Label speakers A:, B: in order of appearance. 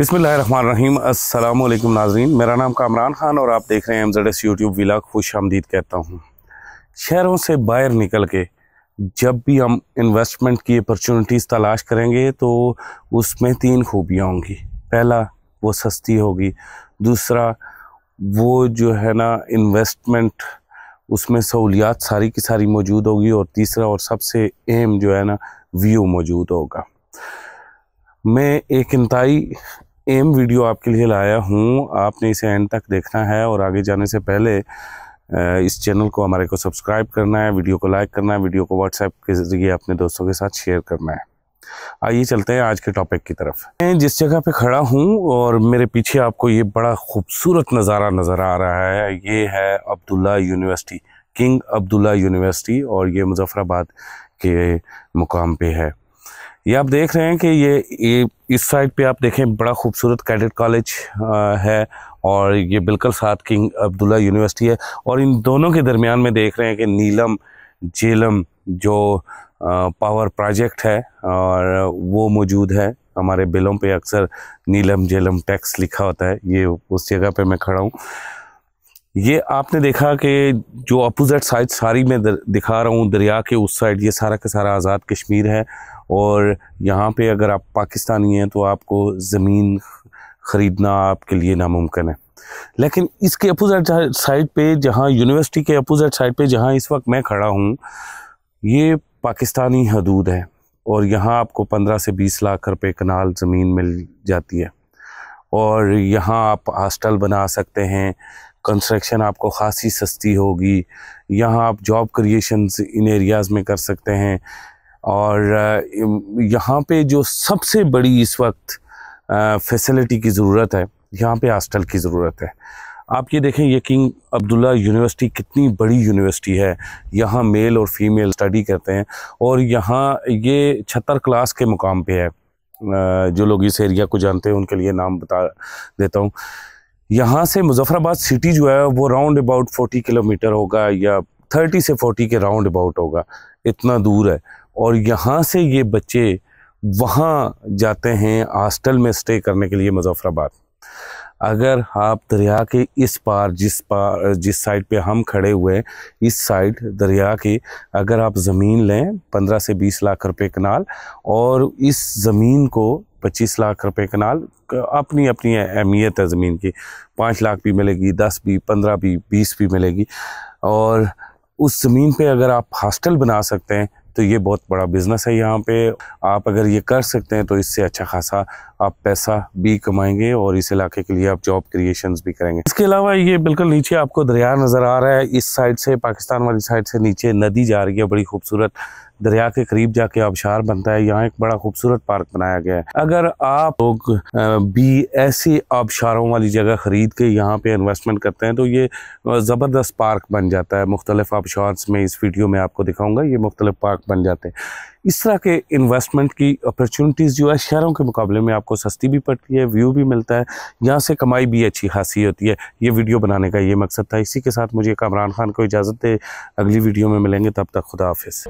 A: अस्सलाम अल्लाम नाजरीन मेरा नाम कामरान खान और आप देख रहे हैं जेड एस यूट्यूब विला खुश आमदीद कहता हूँ शहरों से बाहर निकल के जब भी हम इन्वेस्टमेंट की अपॉर्चुनिटीज़ तलाश करेंगे तो उसमें तीन खूबियाँ होंगी पहला वो सस्ती होगी दूसरा वो जो है ना इन्वेस्टमेंट उसमें सहूलियात सारी की सारी मौजूद होगी और तीसरा और सबसे अहम जो है ना व्यू मौजूद होगा मैं एक इंतई एम वीडियो आपके लिए लाया हूँ आपने इसे एंड तक देखना है और आगे जाने से पहले इस चैनल को हमारे को सब्सक्राइब करना है वीडियो को लाइक करना है वीडियो को व्हाट्सएप के ज़रिए अपने दोस्तों के साथ शेयर करना है आइए चलते हैं आज के टॉपिक की तरफ मैं जिस जगह पे खड़ा हूँ और मेरे पीछे आपको ये बड़ा खूबसूरत नज़ारा नज़र आ रहा है ये है Abdullah university king Abdullah university और ये मुजफ़राबाद के मुकाम पर है ये आप देख रहे हैं कि ये, ये इस साइड पे आप देखें बड़ा खूबसूरत कैडेट कॉलेज है और ये बिल्कुल साथ किंग अब्दुल्ला यूनिवर्सिटी है और इन दोनों के दरमियान में देख रहे हैं कि नीलम जेलम जो पावर प्रोजेक्ट है और वो मौजूद है हमारे बिलों पे अक्सर नीलम जेलम टैक्स लिखा होता है ये उस जगह पे मैं खड़ा हूँ ये आपने देखा कि जो अपोजिट साइड सारी मैं दिखा रहा हूँ दरिया के उस साइड ये सारा का सारा आज़ाद कश्मीर है और यहाँ पे अगर आप पाकिस्तानी हैं तो आपको ज़मीन ख़रीदना आपके लिए नामुमकिन है लेकिन इसके अपोजिट साइड पे जहाँ यूनिवर्सिटी के अपोजिट साइड पे जहाँ इस वक्त मैं खड़ा हूँ ये पाकिस्तानी हदूद है और यहाँ आपको पंद्रह से बीस लाख रुपये कनाल ज़मीन मिल जाती है और यहाँ आप हॉस्टल बना सकते हैं कंस्ट्रक्शन आपको खासी सस्ती होगी यहाँ आप जॉब क्रिएशन इन एरियाज़ में कर सकते हैं और यहाँ पे जो सबसे बड़ी इस वक्त फैसिलिटी की ज़रूरत है यहाँ पे हॉस्टल की ज़रूरत है आप ये देखें ये किंग अब्दुल्ला यूनिवर्सिटी कितनी बड़ी यूनिवर्सिटी है यहाँ मेल और फीमेल स्टडी करते हैं और यहाँ ये छतर क्लास के मुकाम पे है जो लोग इस एरिया को जानते हैं उनके लिए नाम बता देता हूँ यहाँ से मुजफ्फराबाद सिटी जो है वो राउंड अबाउट फोर्टी किलोमीटर होगा या थर्टी से फोर्टी के राउंड अबाउट होगा इतना दूर है और यहाँ से ये बच्चे वहाँ जाते हैं हॉस्टल में स्टे करने के लिए मुजफ्फराबाद अगर आप दरिया के इस पार जिस पार जिस साइड पे हम खड़े हुए हैं इस साइड दरिया के अगर आप ज़मीन लें पंद्रह से बीस लाख रुपए कनाल और इस ज़मीन को पच्चीस लाख रुपए कनाल अपनी अपनी अहमियत है ज़मीन की पाँच लाख भी मिलेगी दस भी पंद्रह भी बीस भी मिलेगी और उस ज़मीन पे अगर आप हॉस्टल बना सकते हैं तो ये बहुत बड़ा बिज़नेस है यहाँ पे आप अगर ये कर सकते हैं तो इससे अच्छा खासा आप पैसा भी कमाएंगे और इस इलाके के लिए आप जॉब क्रिएशन भी करेंगे इसके अलावा ये बिल्कुल नीचे आपको दरिया नज़र आ रहा है इस साइड से पाकिस्तान वाली साइड से नीचे नदी जा रही है बड़ी खूबसूरत दरिया के करीब जाके आबशार बनता है यहाँ एक बड़ा खूबसूरत पार्क बनाया गया है अगर आप लोग भी ऐसे आबशारों वाली जगह ख़रीद के यहाँ पे इन्वेस्टमेंट करते हैं तो ये ज़बरदस्त पार्क बन जाता है मुख्तलिफ आबशार्स में इस वीडियो में आपको दिखाऊँगा ये मुख्तलिफ पार्क बन जाते हैं इस तरह के इन्वेस्टमेंट की अपॉर्चुनिटीज़ जो है शहरों के मुकाबले में आपको सस्ती भी पड़ती है व्यू भी मिलता है यहाँ से कमाई भी अच्छी खासी होती है ये वीडियो बनाने का ये मकसद था इसी के साथ मुझे कामरान खान को इजाज़त दे अगली वीडियो में मिलेंगे तब तक खुदा हाफिज़